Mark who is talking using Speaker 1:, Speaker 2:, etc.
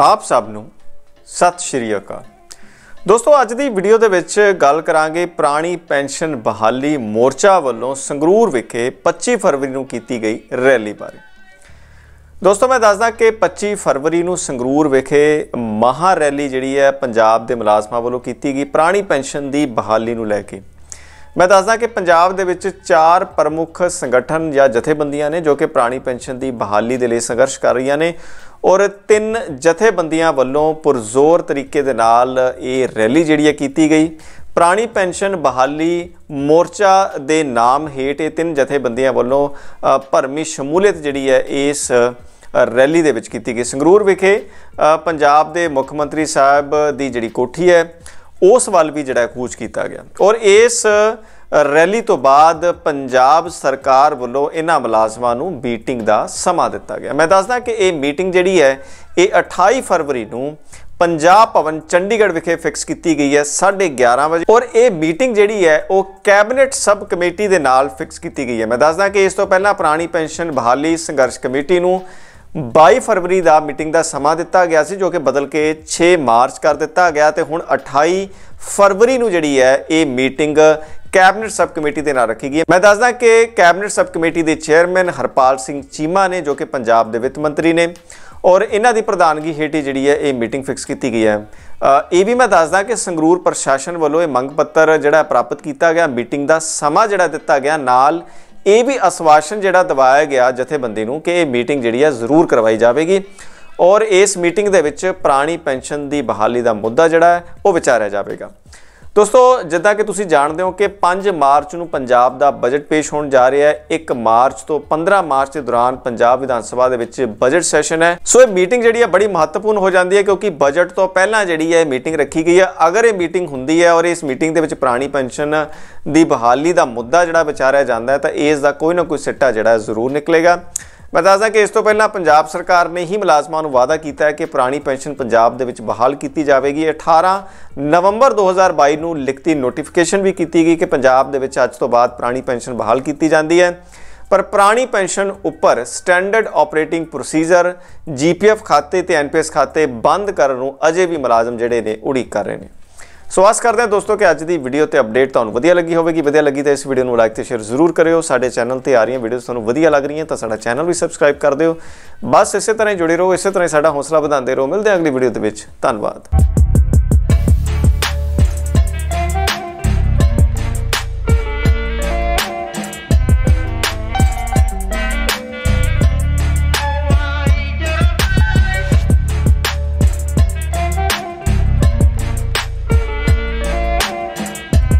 Speaker 1: ਆਪ ਸਭ ਨੂੰ ਸਤਿ ਸ਼੍ਰੀ ਅਕਾਲ ਦੋਸਤੋ ਅੱਜ ਦੀ ਵੀਡੀਓ ਦੇ ਵਿੱਚ ਗੱਲ ਕਰਾਂਗੇ ਪ੍ਰਾਣੀ ਪੈਨਸ਼ਨ ਬਹਾਲੀ ਮੋਰਚਾ ਵੱਲੋਂ ਸੰਗਰੂਰ ਵਿਖੇ 25 ਫਰਵਰੀ ਨੂੰ ਕੀਤੀ ਗਈ ਰੈਲੀ ਬਾਰੇ ਦੋਸਤੋ ਮੈਂ ਦੱਸਦਾ ਕਿ 25 ਫਰਵਰੀ ਨੂੰ ਸੰਗਰੂਰ ਵਿਖੇ ਮਹਾ ਰੈਲੀ ਜਿਹੜੀ ਹੈ ਪੰਜਾਬ ਦੇ ਮੁਲਾਜ਼ਮਾਂ ਵੱਲੋਂ ਕੀਤੀ ਗਈ ਪ੍ਰਾਣੀ ਪੈਨਸ਼ਨ ਦੀ ਬਹਾਲੀ ਨੂੰ ਲੈ ਕੇ ਮੈਂ ਦੱਸਦਾ ਕਿ ਪੰਜਾਬ ਦੇ ਵਿੱਚ ਚਾਰ ਪ੍ਰਮੁੱਖ ਸੰਗਠਨ ਜਾਂ ਜਥੇਬੰਦੀਆਂ ਨੇ ਜੋ ਕਿ ਪ੍ਰਾਣੀ ਪੈਨਸ਼ਨ ਦੀ ਬਹਾਲੀ ਦੇ ਲਈ ਸੰਘਰਸ਼ ਕਰ ਰਹੀਆਂ ਨੇ ਔਰ ਤਿੰਨ ਜਥੇਬੰਦੀਆਂ ਵੱਲੋਂ ਪੁਰਜ਼ੋਰ ਤਰੀਕੇ ਦੇ ਨਾਲ ਇਹ ਰੈਲੀ ਜਿਹੜੀ ਹੈ ਕੀਤੀ ਗਈ ਪ੍ਰਾਣੀ ਪੈਨਸ਼ਨ ਬਹਾਲੀ ਮੋਰਚਾ ਦੇ ਨਾਮ ਹੇਠ ਇਹ ਤਿੰਨ ਜਥੇਬੰਦੀਆਂ ਵੱਲੋਂ ਭਰਮੀ ਸ਼ਮੂਲੀਅਤ ਜਿਹੜੀ ਹੈ ਇਸ ਰੈਲੀ ਦੇ ਵਿੱਚ ਕੀਤੀ ਗਈ ਸੰਗਰੂਰ ਵਿਖੇ ਪੰਜਾਬ ਦੇ ਮੁੱਖ ਮੰਤਰੀ ਸਾਹਿਬ ਦੀ ਜਿਹੜੀ ਕੋਠੀ ਹੈ ਉਸ ਵੱਲ ਵੀ ਜਿਹੜਾ ਕੂਚ ਕੀਤਾ ਗਿਆ ਔਰ ਇਸ ਰੈਲੀ ਤੋਂ ਬਾਅਦ ਪੰਜਾਬ ਸਰਕਾਰ ਵੱਲੋਂ ਇਹਨਾਂ ਮੁਲਾਜ਼ਮਾਂ ਨੂੰ ਮੀਟਿੰਗ ਦਾ ਸਮਾਂ ਦਿੱਤਾ ਗਿਆ ਮੈਂ ਦੱਸਦਾ ਕਿ ਇਹ ਮੀਟਿੰਗ ਜਿਹੜੀ ਹੈ ਇਹ 28 ਫਰਵਰੀ ਨੂੰ ਪੰਜਾਬ ਭਵਨ ਚੰਡੀਗੜ੍ਹ ਵਿਖੇ ਫਿਕਸ ਕੀਤੀ ਗਈ ਹੈ 11:30 ਵਜੇ ਔਰ ਇਹ ਮੀਟਿੰਗ ਜਿਹੜੀ ਹੈ ਉਹ ਕੈਬਨਿਟ ਸਬ ਕਮੇਟੀ ਦੇ ਨਾਲ ਫਿਕਸ ਕੀਤੀ ਗਈ ਹੈ ਮੈਂ ਦੱਸਦਾ ਕਿ ਇਸ ਤੋਂ ਪਹਿਲਾਂ ਪ੍ਰਾਣੀ ਪੈਨਸ਼ਨ ਬਹਾਲੀ ਸੰਘਰਸ਼ ਕਮੇਟੀ ਨੂੰ 22 ਫਰਵਰੀ ਦਾ ਮੀਟਿੰਗ ਦਾ ਸਮਾਂ ਦਿੱਤਾ ਗਿਆ ਸੀ ਜੋ ਕਿ ਬਦਲ ਕੇ 6 ਮਾਰਚ ਕਰ ਦਿੱਤਾ ਗਿਆ ਤੇ ਹੁਣ 28 ਫਰਵਰੀ ਨੂੰ ਜਿਹੜੀ ਹੈ ਇਹ ਮੀਟਿੰਗ ਕੈਬਨਿਟ ਸਬ ਕਮੇਟੀ ਦੇ ਨਾਲ ਰੱਖੀ ਗਈ ਹੈ ਮੈਂ ਦੱਸਦਾ ਕਿ ਕੈਬਨਿਟ ਸਬ ਕਮੇਟੀ ਦੇ ਚੇਅਰਮੈਨ ਹਰਪਾਲ ਸਿੰਘ ਚੀਮਾ ਨੇ ਜੋ ਕਿ ਪੰਜਾਬ ਦੇ ਵਿੱਤ ਮੰਤਰੀ ਨੇ ਔਰ ਇਹਨਾਂ ਦੀ ਪ੍ਰਧਾਨਗੀ ਹੇਠ ਜਿਹੜੀ ਹੈ ਇਹ ਮੀਟਿੰਗ ਫਿਕਸ ਕੀਤੀ ਗਈ ਹੈ ਇਹ ਵੀ ਮੈਂ ਦੱਸਦਾ ਕਿ ਸੰਗਰੂਰ ਪ੍ਰਸ਼ਾਸਨ ਵੱਲੋਂ ਇਹ ਮੰਗ ਪੱਤਰ ਜਿਹੜਾ ਪ੍ਰਾਪਤ ਕੀਤਾ ਗਿਆ ਮੀਟਿੰਗ ਦਾ ਸਮਾਂ ਜਿਹੜਾ ਦਿੱਤਾ ਗਿਆ ਨਾਲ ਇਹ ਵੀ ਅਸਵਾਸ਼ਨ ਜਿਹੜਾ ਦਵਾਇਆ ਗਿਆ ਜਥੇਬੰਦੀ ਨੂੰ ਕਿ ਇਹ ਮੀਟਿੰਗ ਜਿਹੜੀ ਹੈ ਜ਼ਰੂਰ ਕਰਵਾਈ ਜਾਵੇਗੀ ਔਰ ਇਸ ਮੀਟਿੰਗ ਦੇ ਵਿੱਚ ਪ੍ਰਾਣੀ ਪੈਨਸ਼ਨ ਦੀ ਬਹਾਲੀ ਦਾ ਮੁੱਦਾ ਜਿਹੜਾ ਹੈ ਉਹ ਵਿਚਾਰਿਆ ਜਾਵੇਗਾ ਦੋਸਤੋ ਜਿੱਦਾਂ ਕਿ ਤੁਸੀਂ ਜਾਣਦੇ ਹੋ ਕਿ 5 ਮਾਰਚ ਨੂੰ ਪੰਜਾਬ ਦਾ ਬਜਟ ਪੇਸ਼ ਹੋਣ ਜਾ ਰਿਹਾ ਹੈ 1 ਮਾਰਚ ਤੋਂ 15 ਮਾਰਚ ਦੇ ਦੌਰਾਨ ਪੰਜਾਬ ਵਿਧਾਨ ਸਭਾ ਦੇ ਵਿੱਚ ਬਜਟ ਸੈਸ਼ਨ ਹੈ ਸੋ ਇਹ ਮੀਟਿੰਗ ਜਿਹੜੀ ਹੈ ਬੜੀ ਮਹੱਤਵਪੂਰਨ ਹੋ ਜਾਂਦੀ ਹੈ ਕਿਉਂਕਿ ਬਜਟ ਤੋਂ ਪਹਿਲਾਂ ਜਿਹੜੀ ਹੈ ਮੀਟਿੰਗ ਰੱਖੀ ਗਈ ਹੈ ਅਗਰ ਇਹ ਮੀਟਿੰਗ ਹੁੰਦੀ ਹੈ ਔਰ ਇਸ ਮੀਟਿੰਗ ਦੇ ਵਿੱਚ ਪੁਰਾਣੀ ਪੈਨਸ਼ਨ ਦੀ ਬਹਾਲੀ ਦਾ ਮੁੱਦਾ ਜਿਹੜਾ ਵਿਚਾਰਿਆ ਜਾਂਦਾ ਹੈ ਤਾਂ ਇਸ ਦਾ ਕੋਈ ਨਾ ਕੋਈ ਸਿੱਟਾ ਜਿਹੜਾ ਜ਼ਰੂਰ ਨਿਕਲੇਗਾ ਮੈਂ ਦੱਸਦਾ ਕਿ ਇਸ ਤੋਂ ਪਹਿਲਾਂ ਪੰਜਾਬ ਸਰਕਾਰ ਨੇ ਹੀ ਮੁਲਾਜ਼ਮਾਂ ਨੂੰ ਵਾਅਦਾ ਕੀਤਾ ਹੈ ਕਿ ਪੁਰਾਣੀ ਪੈਨਸ਼ਨ ਪੰਜਾਬ ਦੇ ਵਿੱਚ ਬਹਾਲ ਕੀਤੀ ਜਾਵੇਗੀ 18 ਨਵੰਬਰ 2022 ਨੂੰ ਲਿਖਤੀ ਨੋਟੀਫਿਕੇਸ਼ਨ ਵੀ ਕੀਤੀ ਗਈ ਕਿ ਪੰਜਾਬ ਦੇ ਵਿੱਚ ਅੱਜ ਤੋਂ ਬਾਅਦ ਪੁਰਾਣੀ ਪੈਨਸ਼ਨ ਬਹਾਲ ਕੀਤੀ ਜਾਂਦੀ ਹੈ ਪਰ ਪੁਰਾਣੀ ਪੈਨਸ਼ਨ ਉੱਪਰ ਸਟੈਂਡਰਡ ਆਪਰੇਟਿੰਗ ਪ੍ਰੋਸੀਜਰ ਜੀਪੀਐਫ ਖਾਤੇ ਤੇ ਐਨਪੀਐਸ ਖਾਤੇ ਬੰਦ ਕਰਨ ਨੂੰ ਅਜੇ ਵੀ ਮੁਲਾਜ਼ਮ ਜਿਹੜੇ ਨੇ ਉਡੀਕ ਕਰ ਰਹੇ ਨੇ ਸੋ ਆਸ ਕਰਦੇ ਹਾਂ ਦੋਸਤੋ ਕਿ ਅੱਜ ਦੀ ਵੀਡੀਓ ਤੇ ਅਪਡੇਟ ਤੁਹਾਨੂੰ ਵਧੀਆ ਲੱਗੀ ਹੋਵੇਗੀ ਵਧੀਆ ਲੱਗੀ ਤਾਂ ਇਸ ਵੀਡੀਓ ਨੂੰ ਲਾਈਕ ਤੇ ਸ਼ੇਅਰ ਜ਼ਰੂਰ ਕਰਿਓ ਸਾਡੇ ਚੈਨਲ ਤੇ ਆ ਰਹੀਆਂ ਵੀਡੀਓਜ਼ ਤੁਹਾਨੂੰ ਵਧੀਆ ਲੱਗ ਰਹੀਆਂ ਤਾਂ ਸਾਡਾ ਚੈਨਲ ਵੀ ਸਬਸਕ੍ਰਾਈਬ ਕਰ ਦਿਓ ਬਸ ਇਸੇ ਤਰ੍ਹਾਂ ਜੁੜੇ ਰਹੋ ਇਸੇ ਤਰ੍ਹਾਂ ਸਾਡਾ ਹੌਸਲਾ ਵਧਾਉਂਦੇ ਰਹੋ ਮਿਲਦੇ ਹਾਂ ਅਗਲੀ ਵੀਡੀਓ ਦੇ ਵਿੱਚ ਧੰਨਵਾਦ